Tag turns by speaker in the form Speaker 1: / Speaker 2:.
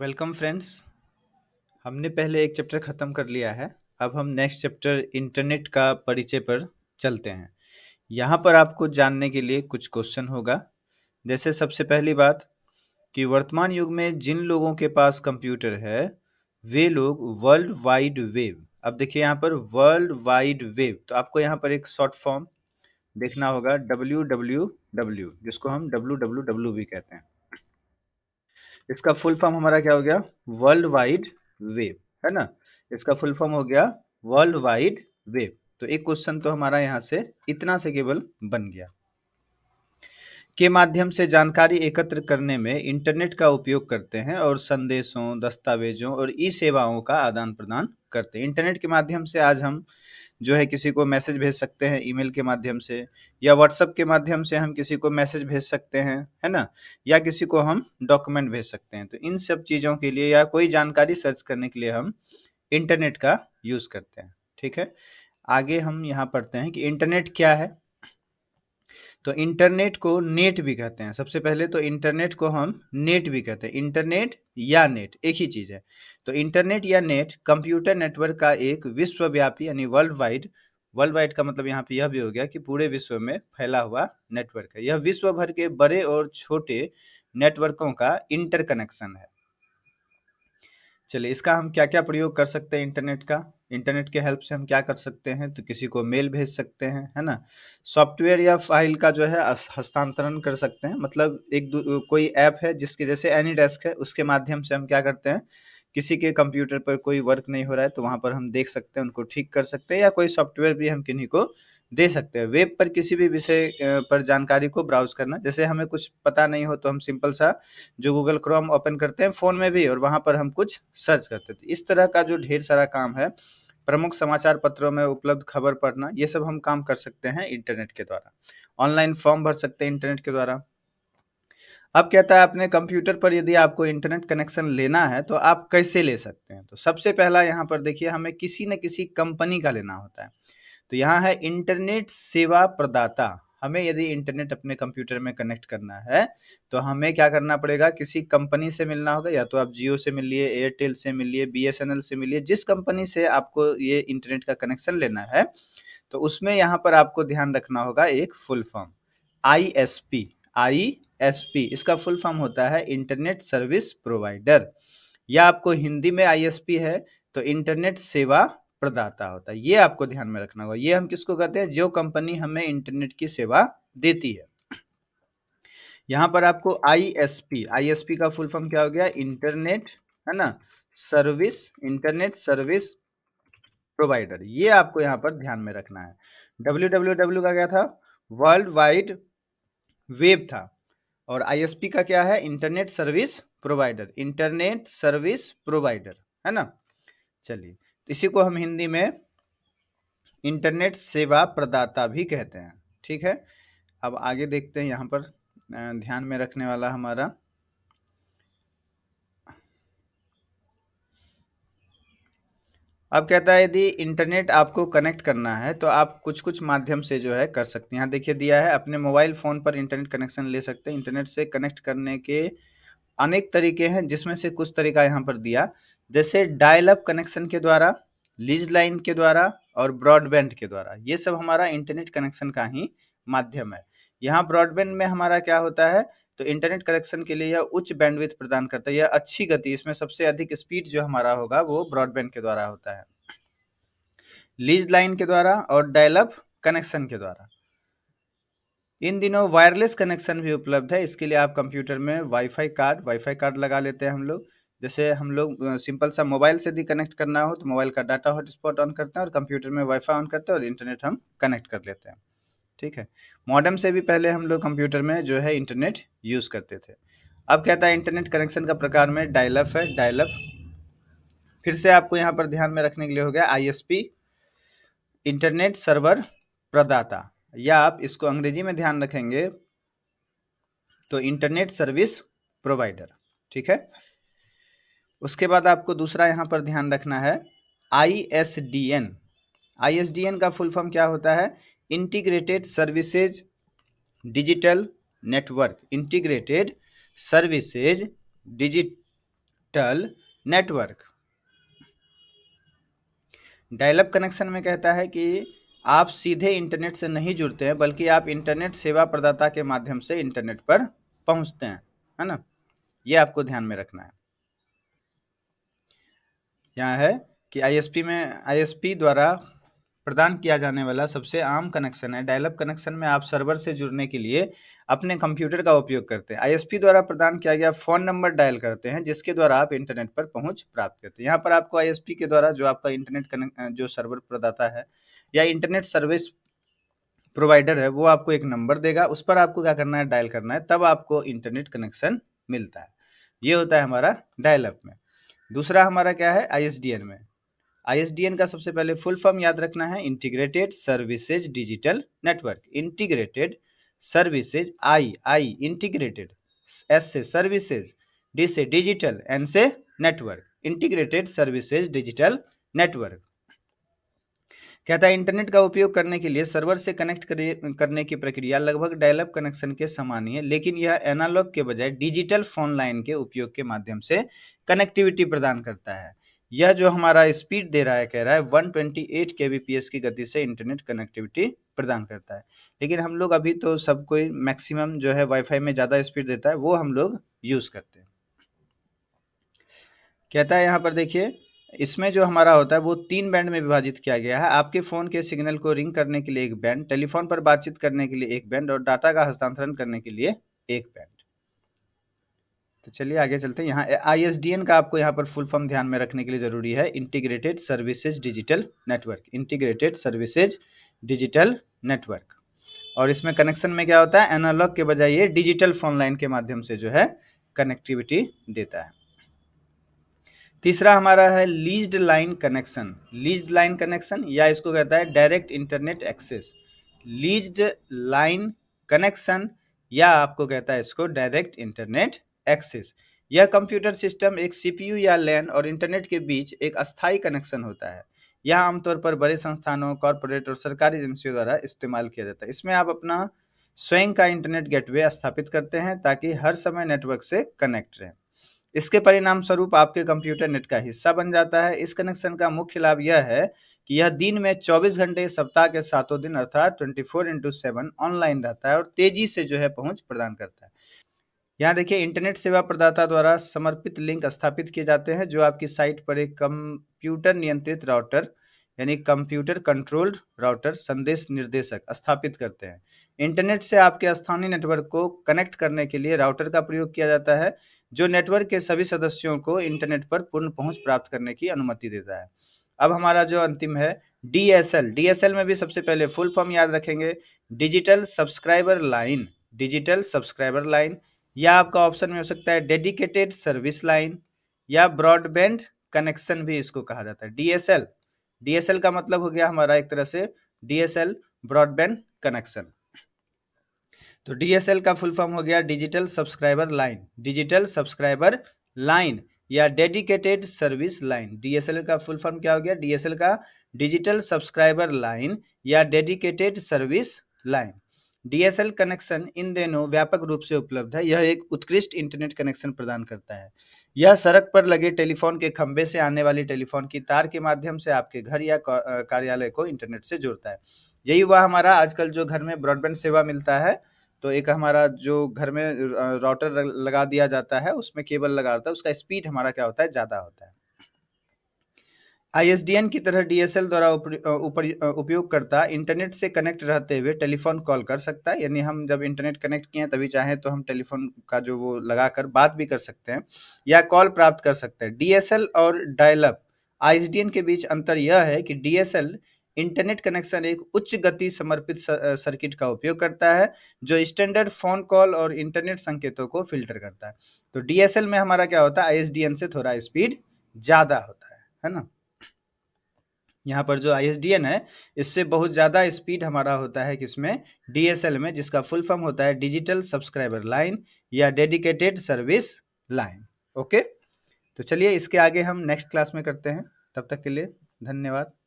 Speaker 1: welcome friends हमने पहले एक चैप्टर ख़त्म कर लिया है अब हम नेक्स्ट चैप्टर इंटरनेट का परिचय पर चलते हैं यहाँ पर आपको जानने के लिए कुछ क्वेश्चन होगा जैसे सबसे पहली बात कि वर्तमान युग में जिन लोगों के पास कंप्यूटर है वे लोग वर्ल्ड वाइड वेव अब देखिए यहाँ पर वर्ल्ड वाइड वेब तो आपको यहाँ पर एक शॉर्ट फॉर्म देखना होगा डब्ल्यू डब्ल्यू डब्ल्यू जिसको हम डब्ल्यू डब्ल्यू डब्ल्यू भी कहते हैं इसका फुल फॉर्म हमारा क्या हो गया वर्ल्ड वाइड वेब है ना इसका फुल फॉर्म हो गया वर्ल्ड वाइड वेब तो एक क्वेश्चन तो हमारा यहाँ से इतना से केवल बन गया के माध्यम से जानकारी एकत्र करने में इंटरनेट का उपयोग करते हैं और संदेशों दस्तावेजों और ई सेवाओं का आदान प्रदान करते हैं इंटरनेट के माध्यम से आज हम जो है किसी को मैसेज भेज सकते हैं ईमेल के माध्यम से या व्हाट्सएप के माध्यम से हम किसी को मैसेज भेज सकते हैं है ना या किसी को हम डॉक्यूमेंट भेज सकते हैं तो इन सब चीज़ों के लिए या कोई जानकारी सर्च करने के लिए हम इंटरनेट का यूज़ करते हैं ठीक है आगे हम यहाँ पढ़ते हैं कि इंटरनेट क्या है तो इंटरनेट को नेट भी कहते हैं सबसे पहले तो इंटरनेट को हम नेट भी कहते हैं इंटरनेट या नेट एक ही चीज़ है तो इंटरनेट या नेट कंप्यूटर नेटवर्क का एक विश्वव्यापी यानी वर्ल्ड वाइड वर्ल्ड वाइड का मतलब यहाँ पे यह भी हो गया कि पूरे विश्व में फैला हुआ नेटवर्क है यह विश्व भर के बड़े और छोटे नेटवर्कों का इंटरकनेक्शन है चलिए इसका हम क्या क्या प्रयोग कर सकते हैं इंटरनेट का इंटरनेट के हेल्प से हम क्या कर सकते हैं तो किसी को मेल भेज सकते हैं है ना सॉफ्टवेयर या फाइल का जो है हस्तांतरण कर सकते हैं मतलब एक कोई ऐप है जिसके जैसे एनी डेस्क है उसके माध्यम से हम क्या करते हैं किसी के कंप्यूटर पर कोई वर्क नहीं हो रहा है तो वहाँ पर हम देख सकते हैं उनको ठीक कर सकते हैं या कोई सॉफ्टवेयर भी हम किन्हीं को दे सकते हैं वेब पर किसी भी विषय पर जानकारी को ब्राउज करना जैसे हमें कुछ पता नहीं हो तो हम सिंपल सा जो गूगल क्रोम ओपन करते हैं फ़ोन में भी और वहाँ पर हम कुछ सर्च करते हैं तो इस तरह का जो ढेर सारा काम है प्रमुख समाचार पत्रों में उपलब्ध खबर पढ़ना ये सब हम काम कर सकते हैं इंटरनेट के द्वारा ऑनलाइन फॉर्म भर सकते हैं इंटरनेट के द्वारा अब कहता है अपने कंप्यूटर पर यदि आपको इंटरनेट कनेक्शन लेना है तो आप कैसे ले सकते हैं तो सबसे पहला यहाँ पर देखिए हमें किसी न किसी कंपनी का लेना होता है तो यहाँ है इंटरनेट सेवा प्रदाता हमें यदि इंटरनेट अपने कंप्यूटर में कनेक्ट करना है तो हमें क्या करना पड़ेगा किसी कंपनी से मिलना होगा या तो आप जियो से मिलिए एयरटेल से मिलिए बीएसएनएल से मिलिए जिस कंपनी से आपको ये इंटरनेट का कनेक्शन लेना है तो उसमें यहाँ पर आपको ध्यान रखना होगा एक फुल फॉर्म आई आईएसपी इसका फुल फॉर्म होता है इंटरनेट सर्विस प्रोवाइडर या आपको हिंदी में आईएसपी है तो इंटरनेट सेवा प्रदाता होता है ये आपको ध्यान में रखना होगा ये हम किसको कहते हैं जो कंपनी हमें इंटरनेट की सेवा देती है यहाँ पर आपको आईएसपी आईएसपी का फुल फॉर्म क्या हो गया इंटरनेट है ना सर्विस इंटरनेट सर्विस प्रोवाइडर ये आपको यहाँ पर ध्यान में रखना है डब्ल्यू डब्ल्यू डब्ल्यू का क्या था वर्ल्ड वाइड वेब था और आईएसपी का क्या है internet service provider internet service provider है ना चलिए तो इसी को हम हिंदी में इंटरनेट सेवा प्रदाता भी कहते हैं ठीक है अब आगे देखते हैं यहाँ पर ध्यान में रखने वाला हमारा अब कहता है यदि इंटरनेट आपको कनेक्ट करना है तो आप कुछ कुछ माध्यम से जो है कर सकते हैं यहाँ देखिए दिया है अपने मोबाइल फ़ोन पर इंटरनेट कनेक्शन ले सकते हैं इंटरनेट से कनेक्ट करने के अनेक तरीके हैं जिसमें से कुछ तरीका यहाँ पर दिया जैसे डायल अप कनेक्शन के द्वारा लीज लाइन के द्वारा और ब्रॉडबैंड के द्वारा ये सब हमारा इंटरनेट कनेक्शन का ही माध्यम है यहाँ ब्रॉडबैंड में हमारा क्या होता है तो इंटरनेट कनेक्शन के लिए यह उच्च बैंडविथ प्रदान करता है यह अच्छी गति इसमें सबसे अधिक स्पीड जो हमारा होगा वो ब्रॉडबैंड के द्वारा होता है लीज लाइन के द्वारा और डायलअप कनेक्शन के द्वारा इन दिनों वायरलेस कनेक्शन भी उपलब्ध है इसके लिए आप कंप्यूटर में वाईफाई कार्ड वाईफाई कार्ड लगा लेते हैं हम लोग जैसे हम लोग सिंपल सा मोबाइल से भी कनेक्ट करना हो तो मोबाइल का डाटा हॉटस्पॉट ऑन करते हैं और कंप्यूटर में वाईफाई ऑन करते हैं और इंटरनेट हम कनेक्ट कर लेते हैं ठीक है मॉडर्म से भी पहले हम लोग कंप्यूटर में जो है इंटरनेट यूज़ करते थे अब कहता है इंटरनेट कनेक्शन का प्रकार में डायलप है डायलप फिर से आपको यहाँ पर ध्यान में रखने के लिए हो गया आईएसपी इंटरनेट सर्वर प्रदाता या आप इसको अंग्रेजी में ध्यान रखेंगे तो इंटरनेट सर्विस प्रोवाइडर ठीक है उसके बाद आपको दूसरा यहां पर ध्यान रखना है I S D N I का फुल फॉर्म क्या होता है integrated services digital network integrated services digital network dialup connection में कहता है कि आप सीधे इंटरनेट से नहीं जुड़ते हैं बल्कि आप इंटरनेट सेवा प्रदाता के माध्यम से इंटरनेट पर पहुंचते हैं है ना ये आपको ध्यान में रखना है यहाँ है कि आईएसपी में आईएसपी द्वारा प्रदान किया जाने वाला सबसे आम कनेक्शन है डायलअप कनेक्शन में आप सर्वर से जुड़ने के लिए अपने कंप्यूटर का उपयोग करते हैं आईएसपी द्वारा प्रदान किया गया फ़ोन नंबर डायल करते हैं जिसके द्वारा आप इंटरनेट पर पहुंच प्राप्त करते हैं यहाँ पर आपको आईएसपी के द्वारा जो आपका इंटरनेट जो सर्वर प्रदाता है या इंटरनेट सर्विस प्रोवाइडर है वो आपको एक नंबर देगा उस पर आपको क्या करना है डायल करना है तब आपको इंटरनेट कनेक्शन मिलता है ये होता है हमारा डायलअप में दूसरा हमारा क्या है आई में आईएसडीएन का सबसे पहले फुल फॉर्म याद रखना है integrated services digital network integrated services I I integrated S से सर्विसेज डी से डिजिटल एन से network integrated services digital network कहता है इंटरनेट का उपयोग करने के लिए सर्वर से कनेक्ट करने की प्रक्रिया लगभग डायलअप कनेक्शन के समान ही है लेकिन यह एनालॉग के बजाय डिजिटल फोन लाइन के उपयोग के माध्यम से कनेक्टिविटी प्रदान करता है यह जो हमारा स्पीड दे रहा है कह रहा है 128 एस की गति से इंटरनेट कनेक्टिविटी प्रदान करता है लेकिन हम लोग अभी तो सब कोई मैक्सिमम जो है वाईफाई में ज़्यादा स्पीड देता है वो हम लोग यूज़ करते हैं कहता है यहाँ पर देखिए इसमें जो हमारा होता है वो तीन बैंड में विभाजित किया गया है आपके फ़ोन के सिग्नल को रिंग करने के लिए एक बैंड टेलीफोन पर बातचीत करने के लिए एक बैंड और डाटा का हस्तांतरण करने के लिए एक बैंड तो चलिए आगे चलते हैं यहाँ आई का आपको यहाँ पर फुल फॉर्म ध्यान में रखने के लिए ज़रूरी है integrated services digital network integrated services digital network और इसमें कनेक्शन में क्या होता है एनालॉग के बजाय ये डिजिटल फोन लाइन के माध्यम से जो है कनेक्टिविटी देता है तीसरा हमारा है leased line connection leased line connection या इसको कहता है direct internet access leased line connection या आपको कहता है इसको डायरेक्ट इंटरनेट एक्सेस यह कंप्यूटर सिस्टम एक सीपीयू या लैन और इंटरनेट के बीच एक अस्थायी कनेक्शन होता है यह आमतौर पर बड़े संस्थानों कॉरपोरेट और सरकारी एजेंसियों द्वारा इस्तेमाल किया जाता है इसमें आप अपना स्वयं का इंटरनेट गेटवे स्थापित करते हैं ताकि हर समय नेटवर्क से कनेक्ट रहें इसके परिणाम स्वरूप आपके कंप्यूटर नेट का हिस्सा बन जाता है इस कनेक्शन का मुख्य लाभ यह है कि यह दिन में 24 घंटे सप्ताह के सातों दिन अर्थात 24 फोर इंटू सेवन ऑनलाइन रहता है और तेजी से जो है पहुंच प्रदान करता है यहाँ देखिए इंटरनेट सेवा प्रदाता द्वारा समर्पित लिंक स्थापित किए जाते हैं जो आपकी साइट पर एक कंप्यूटर नियंत्रित राउटर यानी कंप्यूटर कंट्रोल्ड राउटर संदेश निर्देशक स्थापित करते हैं इंटरनेट से आपके स्थानीय नेटवर्क को कनेक्ट करने के लिए राउटर का प्रयोग किया जाता है जो नेटवर्क के सभी सदस्यों को इंटरनेट पर पूर्ण पहुंच प्राप्त करने की अनुमति देता है अब हमारा जो अंतिम है डीएसएल डीएसएल में भी सबसे पहले फुल फॉर्म याद रखेंगे digital subscriber line digital subscriber line या आपका ऑप्शन में हो सकता है डेडिकेटेड सर्विस लाइन या ब्रॉडबैंड कनेक्शन भी इसको कहा जाता है डीएसएल डीएसएल का मतलब हो गया हमारा एक तरह से डीएसएल ब्रॉडबैंड कनेक्शन तो डीएसएल का फुल फॉर्म हो गया digital subscriber line digital subscriber line या डेडिकेटेड सर्विस लाइन डीएसएल का फुल फॉर्म क्या हो गया डीएसएल का डिजिटल सब्सक्राइबर लाइन या dedicated service line DSL connection इन दिनों व्यापक रूप से उपलब्ध है यह एक उत्कृष्ट इंटरनेट कनेक्शन प्रदान करता है यह सड़क पर लगे टेलीफोन के खंबे से आने वाली टेलीफोन की तार के माध्यम से आपके घर या कार्यालय को इंटरनेट से जोड़ता है यही हुआ हमारा आजकल जो घर में ब्रॉडबैंड सेवा मिलता है तो एक हमारा जो घर में राउटर लगा दिया जाता है उसमें केबल लगा होता है उसका स्पीड हमारा क्या होता है ज़्यादा होता है आईएसडीएन की तरह डीएसएल द्वारा उपयोगकर्ता इंटरनेट से कनेक्ट रहते हुए टेलीफोन कॉल कर सकता है यानी हम जब इंटरनेट कनेक्ट किए हैं तभी चाहें तो हम टेलीफोन का जो वो लगाकर बात भी कर सकते हैं या कॉल प्राप्त कर सकते हैं डीएसएल और डायलअप आईएसडीएन के बीच अंतर यह है कि डीएसएल इंटरनेट कनेक्शन एक उच्च गति समर्पित सर्किट का उपयोग करता है जो स्टैंडर्ड फोन कॉल और इंटरनेट संकेतों को फिल्टर करता है तो डीएसएल में हमारा क्या होता है आईएसडीएन से थोड़ा स्पीड ज़्यादा होता है है ना यहाँ पर जो आई है इससे बहुत ज़्यादा स्पीड हमारा होता है किसमें डीएसएल में जिसका फुल फॉर्म होता है डिजिटल सब्सक्राइबर लाइन या डेडिकेटेड सर्विस लाइन ओके तो चलिए इसके आगे हम नेक्स्ट क्लास में करते हैं तब तक के लिए धन्यवाद